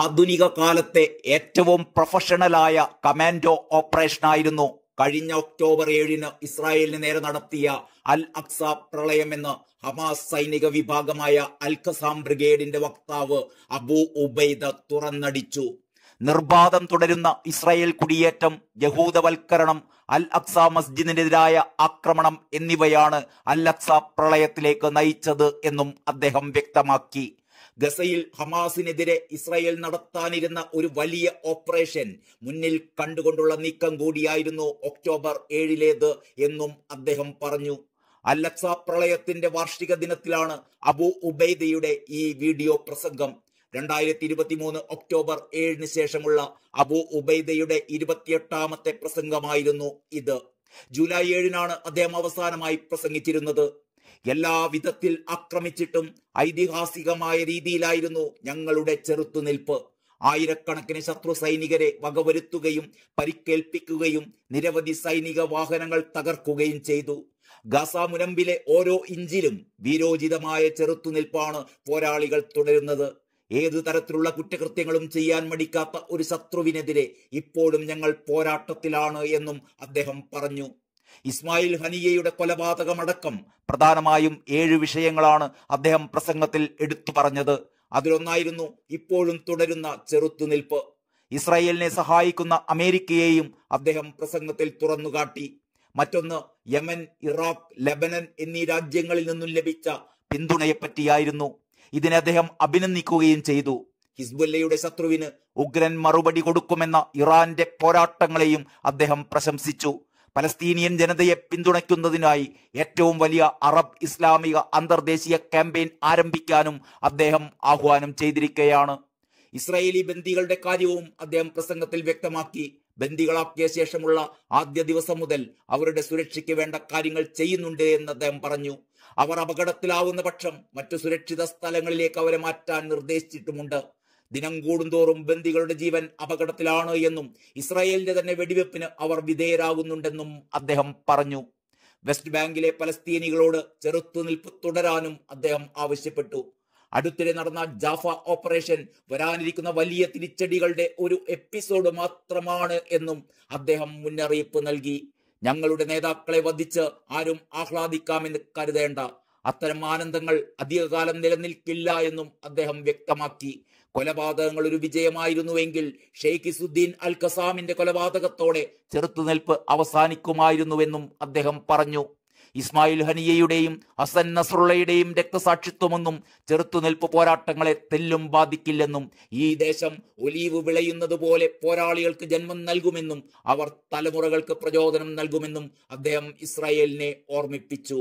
ആധുനിക കാലത്തെ ഏറ്റവും പ്രൊഫഷണലായ കമാൻഡോ ഓപ്പറേഷനായിരുന്നു കഴിഞ്ഞ ഒക്ടോബർ ഏഴിന് ഇസ്രായേലിന് നേരെ നടത്തിയ അൽ അക്സ പ്രളയം എന്ന് ഹമാസ് സൈനിക വിഭാഗമായ അൽ ഖസാം ബ്രിഗേഡിന്റെ വക്താവ് അബു ഉബൈദ തുറന്നടിച്ചു നിർബാധം തുടരുന്ന ഇസ്രായേൽ കുടിയേറ്റം യഹൂദവൽക്കരണം അൽ അക്സ മസ്ജിദിനെതിരായ ആക്രമണം എന്നിവയാണ് അൽ അക്സ പ്രളയത്തിലേക്ക് നയിച്ചത് എന്നും അദ്ദേഹം വ്യക്തമാക്കി ഗസയിൽ ഹമാസിനെതിരെ ഇസ്രായേൽ നടത്താനിരുന്ന ഒരു വലിയ ഓപ്പറേഷൻ മുന്നിൽ കണ്ടുകൊണ്ടുള്ള നീക്കം കൂടിയായിരുന്നു ഒക്ടോബർ ഏഴിലേത് എന്നും അദ്ദേഹം പറഞ്ഞു അലക്സ പ്രളയത്തിന്റെ വാർഷിക ദിനത്തിലാണ് അബു ഉബൈദയുടെ ഈ വീഡിയോ പ്രസംഗം രണ്ടായിരത്തി ഇരുപത്തി മൂന്ന് ഒക്ടോബർ ഏഴിന് ശേഷമുള്ള അബു ഉബൈദയുടെ ഇരുപത്തിയെട്ടാമത്തെ പ്രസംഗമായിരുന്നു ഇത് ജൂലൈ ഏഴിനാണ് അദ്ദേഹം അവസാനമായി പ്രസംഗിച്ചിരുന്നത് എല്ലാ വിധത്തിൽ ആക്രമിച്ചിട്ടും ഐതിഹാസികമായ രീതിയിലായിരുന്നു ഞങ്ങളുടെ ചെറുത്തുനിൽപ്പ് ആയിരക്കണക്കിന് ശത്രു സൈനികരെ വകവരുത്തുകയും പരിക്കേൽപ്പിക്കുകയും നിരവധി സൈനിക വാഹനങ്ങൾ തകർക്കുകയും ചെയ്തു ഗസ മുനമ്പിലെ ഓരോ ഇഞ്ചിലും വീരോചിതമായ ചെറുത്തുനിൽപ്പാണ് പോരാളികൾ തുടരുന്നത് ഏതു തരത്തിലുള്ള കുറ്റകൃത്യങ്ങളും ചെയ്യാൻ മടിക്കാത്ത ഒരു ശത്രുവിനെതിരെ ഇപ്പോഴും ഞങ്ങൾ പോരാട്ടത്തിലാണ് എന്നും അദ്ദേഹം പറഞ്ഞു ഇസ്മായിൽ ഹനിയയുടെ കൊലപാതകമടക്കം പ്രധാനമായും ഏഴ് വിഷയങ്ങളാണ് അദ്ദേഹം പ്രസംഗത്തിൽ എടുത്തു പറഞ്ഞത് അതിലൊന്നായിരുന്നു ഇപ്പോഴും തുടരുന്ന ചെറുത്തുനിൽപ്പ് ഇസ്രായേലിനെ സഹായിക്കുന്ന അമേരിക്കയെയും അദ്ദേഹം പ്രസംഗത്തിൽ തുറന്നുകാട്ടി മറ്റൊന്ന് യമൻ ഇറാഖ് ലബനൻ എന്നീ രാജ്യങ്ങളിൽ നിന്നും ലഭിച്ച പിന്തുണയെപ്പറ്റിയായിരുന്നു ഇതിനെ അദ്ദേഹം അഭിനന്ദിക്കുകയും ചെയ്തു ഹിസ്ബുല്ലയുടെ ശത്രുവിന് ഉഗ്രൻ മറുപടി കൊടുക്കുമെന്ന ഇറാന്റെ പോരാട്ടങ്ങളെയും അദ്ദേഹം പ്രശംസിച്ചു പലസ്തീനിയൻ ജനതയെ പിന്തുണയ്ക്കുന്നതിനായി ഏറ്റവും വലിയ അറബ് ഇസ്ലാമിക അന്തർദേശീയ ക്യാമ്പയിൻ ആരംഭിക്കാനും അദ്ദേഹം ആഹ്വാനം ചെയ്തിരിക്കുകയാണ് ഇസ്രായേലി ബന്ദികളുടെ കാര്യവും അദ്ദേഹം പ്രസംഗത്തിൽ വ്യക്തമാക്കി ബന്ദികളാക്കിയ ശേഷമുള്ള ആദ്യ ദിവസം മുതൽ അവരുടെ സുരക്ഷയ്ക്ക് വേണ്ട കാര്യങ്ങൾ ചെയ്യുന്നുണ്ട് എന്ന് അദ്ദേഹം പറഞ്ഞു അവർ അപകടത്തിലാവുന്ന പക്ഷം മറ്റു സുരക്ഷിത സ്ഥലങ്ങളിലേക്ക് അവരെ മാറ്റാൻ നിർദ്ദേശിച്ചിട്ടുമുണ്ട് ദിനം കൂടുന്തോറും ബന്ദികളുടെ ജീവൻ അപകടത്തിലാണ് എന്നും ഇസ്രായേലിന്റെ തന്നെ വെടിവെപ്പിന് അവർ വിധേയരാകുന്നുണ്ടെന്നും അദ്ദേഹം പറഞ്ഞു വെസ്റ്റ് ബാങ്കിലെ പലസ്തീനികളോട് ചെറുത്തുനിൽപ്പ് തുടരാനും അദ്ദേഹം ആവശ്യപ്പെട്ടു അടുത്തിടെ നടന്ന ജാഫ ഓപ്പറേഷൻ വരാനിരിക്കുന്ന വലിയ തിരിച്ചടികളുടെ ഒരു എപ്പിസോഡ് മാത്രമാണ് എന്നും അദ്ദേഹം മുന്നറിയിപ്പ് നൽകി ഞങ്ങളുടെ നേതാക്കളെ വധിച്ച് ആരും ആഹ്ലാദിക്കാമെന്ന് കരുതേണ്ട അത്തരം ആനന്ദങ്ങൾ അധികകാലം നിലനിൽക്കില്ല എന്നും അദ്ദേഹം വ്യക്തമാക്കി കൊലപാതകങ്ങൾ ഒരു വിജയമായിരുന്നുവെങ്കിൽ ഷെയ്ഖ് ഇസുദ്ദീൻ അൽ ഖസാമിന്റെ കൊലപാതകത്തോടെ ചെറുത്തുനിൽപ്പ് അവസാനിക്കുമായിരുന്നുവെന്നും അദ്ദേഹം പറഞ്ഞു ഇസ്മായിൽ ഹനിയയുടെയും ഹസൻ നസറുള്ളയുടെയും രക്തസാക്ഷിത്വമൊന്നും ചെറുത്തുനിൽപ്പ് പോരാട്ടങ്ങളെ തെല്ലും ബാധിക്കില്ലെന്നും ഈ ദേശം ഒലീവ് വിളയുന്നത് പോലെ പോരാളികൾക്ക് ജന്മം നൽകുമെന്നും അവർ തലമുറകൾക്ക് പ്രചോദനം നൽകുമെന്നും അദ്ദേഹം ഇസ്രായേലിനെ ഓർമ്മിപ്പിച്ചു